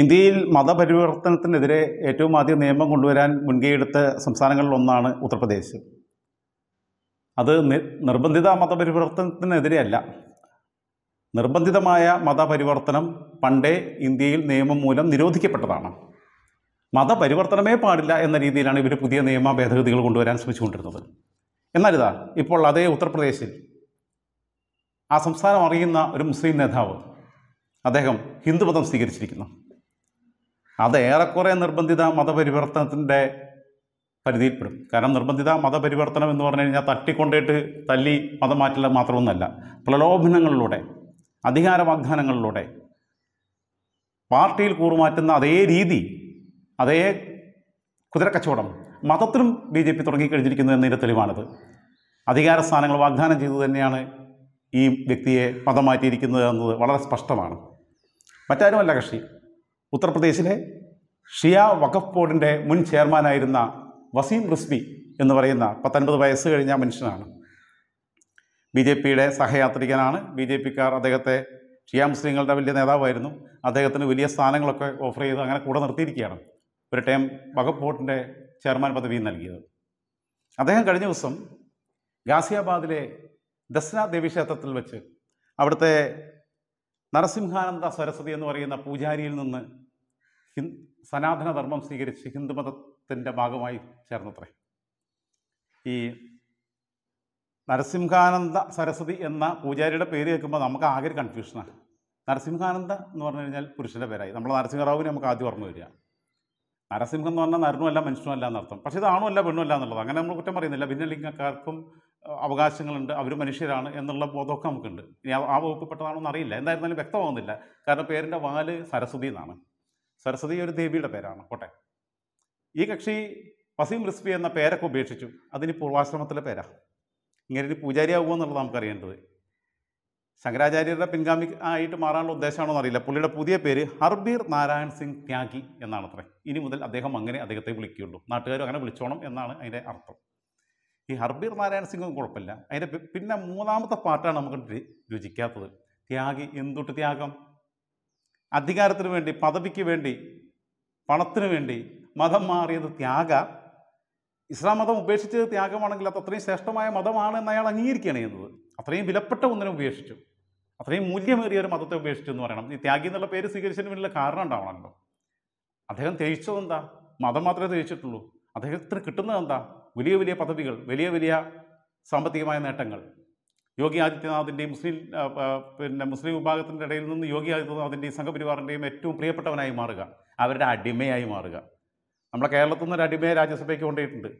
ഇന്ത്യയിൽ മതപരിവർത്തനത്തിനെതിരെ ഏറ്റവും ആദ്യം നിയമം കൊണ്ടുവരാൻ മുൻകൈയെടുത്ത സംസ്ഥാനങ്ങളിലൊന്നാണ് ഉത്തർപ്രദേശ് അത് നിർബന്ധിത മതപരിവർത്തനത്തിനെതിരെയല്ല നിർബന്ധിതമായ മതപരിവർത്തനം പണ്ടേ ഇന്ത്യയിൽ നിയമം മൂലം നിരോധിക്കപ്പെട്ടതാണ് മതപരിവർത്തനമേ പാടില്ല എന്ന രീതിയിലാണ് ഇവർ പുതിയ നിയമ ഭേദഗതികൾ കൊണ്ടുവരാൻ ശ്രമിച്ചുകൊണ്ടിരുന്നത് എന്നാലിതാ ഇപ്പോൾ അതേ ഉത്തർപ്രദേശിൽ ആ സംസ്ഥാനം അറിയുന്ന ഒരു മുസ്ലിം നേതാവ് അദ്ദേഹം ഹിന്ദുമതം സ്വീകരിച്ചിരിക്കുന്നു അത് ഏറെക്കുറെ നിർബന്ധിത മതപരിവർത്തനത്തിൻ്റെ പരിധിയിൽപ്പെടും കാരണം നിർബന്ധിത മതപരിവർത്തനം എന്ന് പറഞ്ഞു കഴിഞ്ഞാൽ തട്ടിക്കൊണ്ടിട്ട് തല്ലി മതം മാറ്റില്ല മാത്രമൊന്നുമല്ല പ്രലോഭനങ്ങളിലൂടെ അധികാര വാഗ്ദാനങ്ങളിലൂടെ പാർട്ടിയിൽ കൂറുമാറ്റുന്ന അതേ രീതി അതേ കുതിരക്കച്ചവടം മതത്തിലും ബി ജെ പി തുടങ്ങിക്കഴിഞ്ഞിരിക്കുന്നു എന്നതിൻ്റെ തെളിവാണിത് അധികാര സ്ഥാനങ്ങൾ വാഗ്ദാനം ചെയ്തു തന്നെയാണ് ഈ വ്യക്തിയെ മതം മാറ്റിയിരിക്കുന്നത് എന്നത് വളരെ സ്പഷ്ടമാണ് മറ്റാരുമല്ല കക്ഷി ഉത്തർപ്രദേശിലെ ഷിയ വഖഫ് ബോർഡിൻ്റെ മുൻ ചെയർമാനായിരുന്ന വസീം റിസ്മി എന്ന് പറയുന്ന പത്തൊൻപത് വയസ്സ് കഴിഞ്ഞ മനുഷ്യനാണ് ബി ജെ പിയുടെ സഹയാത്രികനാണ് ബി ജെ പിക്കാർ അദ്ദേഹത്തെ ഷിയ മുസ്ലിങ്ങളുടെ വലിയ നേതാവായിരുന്നു അദ്ദേഹത്തിന് വലിയ സ്ഥാനങ്ങളൊക്കെ ഓഫർ ചെയ്ത് അങ്ങനെ കൂടെ നിർത്തിയിരിക്കുകയാണ് ഒരു ടൈം വഖഫ് ബോർഡിൻ്റെ ചെയർമാൻ പദവിയും നൽകിയത് അദ്ദേഹം കഴിഞ്ഞ ദിവസം ഗാസിയാബാദിലെ ദസ്ന ദേവി ക്ഷേത്രത്തിൽ വെച്ച് അവിടുത്തെ നരസിംഹാനന്ദ സരസ്വതി എന്ന് പറയുന്ന പൂജാരിയിൽ നിന്ന് സനാതനധർമ്മം സ്വീകരിച്ച് ഹിന്ദുമതത്തിൻ്റെ ഭാഗമായി ചേർന്നത്രേ ഈ നരസിംഹാനന്ദ സരസ്വതി എന്ന പൂജാരിയുടെ പേര് കേൾക്കുമ്പോൾ നമുക്ക് ആകെ കൺഫ്യൂഷനാണ് നരസിംഹാനന്ദ എന്ന് പറഞ്ഞു കഴിഞ്ഞാൽ പുരുഷൻ്റെ പേരായി നമ്മൾ നരസിംഹറാവുവിനെ നമുക്ക് ആദ്യം ഓർമ്മ വരിക നരസിംഹം എന്ന് പറഞ്ഞാൽ നരനുമല്ല മനുഷ്യനുമല്ല എന്നർത്ഥം പക്ഷേ ഇത് ആണുമല്ല പെണ്ണുമല്ല എന്നുള്ളത് അങ്ങനെ നമ്മൾ കുറ്റം പറയുന്നില്ല ഭിന്നലിംഗക്കാർക്കും അവകാശങ്ങളുണ്ട് അവർ മനുഷ്യരാണ് എന്നുള്ള ബോധമൊക്കെ നമുക്കുണ്ട് ഇനി ആ പെട്ടതാണോ എന്നറിയില്ല എന്തായിരുന്നാലും വ്യക്തമാകുന്നില്ല കാരണം പേരിൻ്റെ വാല് സരസ്വതി എന്നാണ് സരസ്വതി ഒരു ദേവിയുടെ പേരാണ് കോട്ടെ ഈ കക്ഷി വസീം റിസ്വി എന്ന പേരൊക്കെ ഉപേക്ഷിച്ചു അതിന് പൂർവാശ്രമത്തിലെ പേരാ ഇങ്ങനെ ഒരു പൂജാരിയാവുമോ എന്നുള്ളത് നമുക്കറിയേണ്ടത് ശങ്കരാചാര്യരുടെ പിൻഗാമി ആയിട്ട് മാറാനുള്ള ഉദ്ദേശമാണോ അറിയില്ല പുള്ളിയുടെ പുതിയ പേര് ഹർബീർ നാരായൺ സിംഗ് ത്യാഗി എന്നാണ് അത്രേ ഇനി മുതൽ അദ്ദേഹം അങ്ങനെ അദ്ദേഹത്തെ വിളിക്കുകയുള്ളൂ നാട്ടുകാരും അങ്ങനെ വിളിച്ചോണം എന്നാണ് അതിൻ്റെ അർത്ഥം ഈ ഹർബീർ നാരായൺ സിംഗും കുഴപ്പമില്ല അതിൻ്റെ പിന്നെ മൂന്നാമത്തെ പാട്ടാണ് നമുക്ക് രുചിക്കാത്തത് ത്യാഗി എന്തുട്ട് ത്യാഗം അധികാരത്തിന് വേണ്ടി പദവിക്ക് വേണ്ടി പണത്തിന് വേണ്ടി മതം മാറിയത് ത്യാഗ ഇസ്ലാം മതം ഉപേക്ഷിച്ചത് ത്യാഗമാണെങ്കിൽ അത് അത്രയും ശ്രേഷ്ഠമായ മതമാണ് എന്ന് അയാൾ അംഗീകരിക്കുകയാണ് ചെയ്യുന്നത് അത്രയും വിലപ്പെട്ട ഒന്നിനെ ഉപേക്ഷിച്ചു അത്രയും മൂല്യമേറിയ ഒരു മതത്തെ ഉപേക്ഷിച്ചു എന്ന് പറയണം ഈ ത്യാഗി എന്നുള്ള പേര് സ്വീകരിച്ചതിന് വലിയ കാരണം ഉണ്ടാവണമല്ലോ അദ്ദേഹം തേച്ചതെന്താ മതം മാത്രമേ തേച്ചിട്ടുള്ളൂ അദ്ദേഹത്തിന് കിട്ടുന്നത് എന്താ വലിയ വലിയ പദവികൾ വലിയ വലിയ സാമ്പത്തികമായ നേട്ടങ്ങൾ യോഗി ആദിത്യനാഥിൻ്റെയും മുസ്ലിം പിന്നെ മുസ്ലിം വിഭാഗത്തിൻ്റെ ഇടയിൽ നിന്ന് യോഗി ആദിത്യനാഥിൻ്റെയും സംഘപരിവാറിൻ്റെയും ഏറ്റവും പ്രിയപ്പെട്ടവനായി മാറുക അവരുടെ അടിമയായി മാറുക നമ്മളെ കേരളത്തിൽ നിന്ന് ഒരു അടിമയെ രാജ്യസഭയ്ക്ക് കൊണ്ടുപോയിട്ടുണ്ട്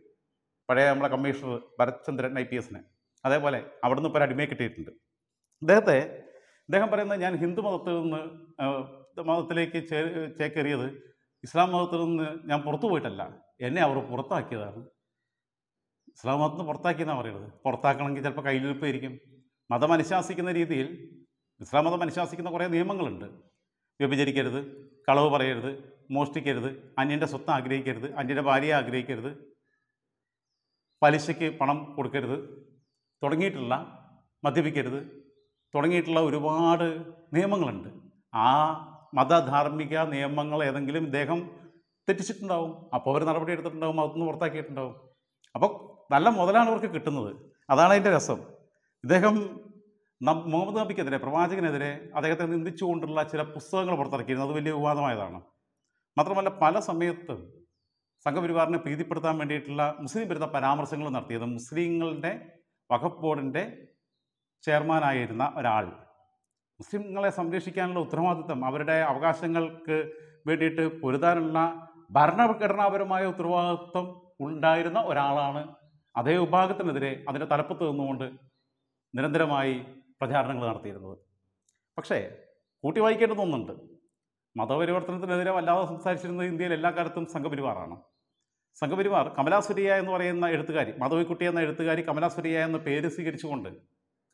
പഴയ നമ്മളെ കമ്മീഷണർ ഭരത്ചന്ദ്രൻ ഐ പി എസിനെ അതേപോലെ അവിടെ നിന്ന് ഇപ്പോൾ ഒരു അടിമയെ കിട്ടിയിട്ടുണ്ട് അദ്ദേഹത്തെ അദ്ദേഹം പറയുന്നത് ഞാൻ ഹിന്ദു മതത്തിൽ നിന്ന് മതത്തിലേക്ക് ചേക്കേറിയത് ഇസ്ലാം മതത്തിൽ നിന്ന് ഞാൻ പുറത്തു പോയിട്ടല്ല എന്നെ അവർ പുറത്താക്കിയതാണ് ഇസ്ലാം മതത്തിന് പുറത്താക്കി എന്നാണ് പറയുന്നത് പുറത്താക്കണമെങ്കിൽ ചിലപ്പോൾ കയ്യിലിരിപ്പായിരിക്കും മതം അനുശാസിക്കുന്ന രീതിയിൽ ഇസ്ലാം മതം അനുശാസിക്കുന്ന കുറേ നിയമങ്ങളുണ്ട് വ്യഭിചരിക്കരുത് കളവ് പറയരുത് മോഷ്ടിക്കരുത് അന്യൻ്റെ സ്വത്ത് ആഗ്രഹിക്കരുത് അന്യൻ്റെ ഭാര്യയെ ആഗ്രഹിക്കരുത് പലിശയ്ക്ക് പണം കൊടുക്കരുത് തുടങ്ങിയിട്ടുള്ള മദ്യപിക്കരുത് തുടങ്ങിയിട്ടുള്ള ഒരുപാട് നിയമങ്ങളുണ്ട് ആ മതധാർമ്മിക നിയമങ്ങൾ ഏതെങ്കിലും ഇദ്ദേഹം തെറ്റിച്ചിട്ടുണ്ടാവും അപ്പോൾ അവർ നടപടി എടുത്തിട്ടുണ്ടാവും അതൊന്ന് പുറത്താക്കിയിട്ടുണ്ടാവും അപ്പോൾ നല്ല മുതലാണ് അവർക്ക് കിട്ടുന്നത് അതാണ് അതിൻ്റെ രസം ഇദ്ദേഹം മുഹമ്മദ് നബിക്കെതിരെ പ്രവാചകനെതിരെ അദ്ദേഹത്തെ നിന്ദിച്ചുകൊണ്ടുള്ള ചില പുസ്തകങ്ങൾ പുറത്തിറക്കിയിരുന്നു അത് വലിയ വിവാദമായതാണ് മാത്രമല്ല പല സമയത്തും സംഘപരിവാറിനെ പ്രീതിപ്പെടുത്താൻ വേണ്ടിയിട്ടുള്ള മുസ്ലിം വരുന്ന പരാമർശങ്ങൾ നടത്തിയത് മുസ്ലിങ്ങളുടെ വഖഫ് ബോർഡിൻ്റെ ചെയർമാനായിരുന്ന ഒരാൾ മുസ്ലിങ്ങളെ സംരക്ഷിക്കാനുള്ള ഉത്തരവാദിത്തം അവരുടെ അവകാശങ്ങൾക്ക് വേണ്ടിയിട്ട് പൊരുതാനുള്ള ഭരണഘടനാപരമായ ഉത്തരവാദിത്വം ഉണ്ടായിരുന്ന ഒരാളാണ് അതേ വിഭാഗത്തിനെതിരെ അതിൻ്റെ തലപ്പത്ത് നിന്നുകൊണ്ട് നിരന്തരമായി പ്രചാരണങ്ങൾ നടത്തിയിരുന്നത് പക്ഷേ കൂട്ടി വായിക്കേണ്ടതൊന്നുണ്ട് മതപരിവർത്തനത്തിനെതിരെ വല്ലാതെ സംസാരിച്ചിരുന്നത് ഇന്ത്യയിൽ എല്ലാ കാലത്തും സംഘപരിവാറാണ് സംഘപരിവാർ കമലാസുരിയ എന്ന് പറയുന്ന എഴുത്തുകാരി മാധവിക്കുട്ടി എന്ന എഴുത്തുകാരി കമലാസുരിയ എന്ന പേര് സ്വീകരിച്ചുകൊണ്ട്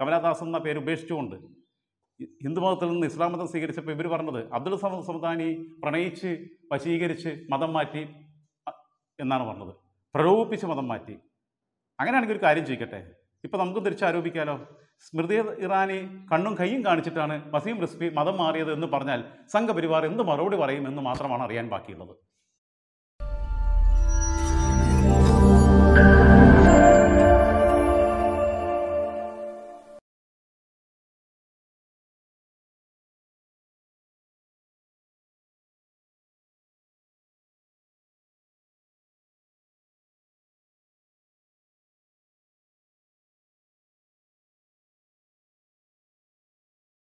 കമലാദാസ് എന്ന പേര് ഉപേക്ഷിച്ചുകൊണ്ട് ഹിന്ദുമതത്തിൽ നിന്ന് ഇസ്ലാം മതം സ്വീകരിച്ചപ്പോൾ ഇവർ പറഞ്ഞത് അബ്ദുൾ സമദ് സമദാനി പ്രണയിച്ച് വശീകരിച്ച് മതം മാറ്റി എന്നാണ് പറഞ്ഞത് പ്രലോഭിപ്പിച്ച് മതം മാറ്റി അങ്ങനെയാണെങ്കിൽ ഒരു കാര്യം ചെയ്യിക്കട്ടെ ഇപ്പോൾ നമുക്കും തിരിച്ചാരോപിക്കാലോ സ്മൃതി ഇറാനി കണ്ണും കൈയും കാണിച്ചിട്ടാണ് വസീം റിസ്വി മതം മാറിയത് എന്ന് പറഞ്ഞാൽ സംഘപരിവാർ എന്ത് മറുപടി പറയും എന്ന് മാത്രമാണ് അറിയാൻ ബാക്കിയുള്ളത്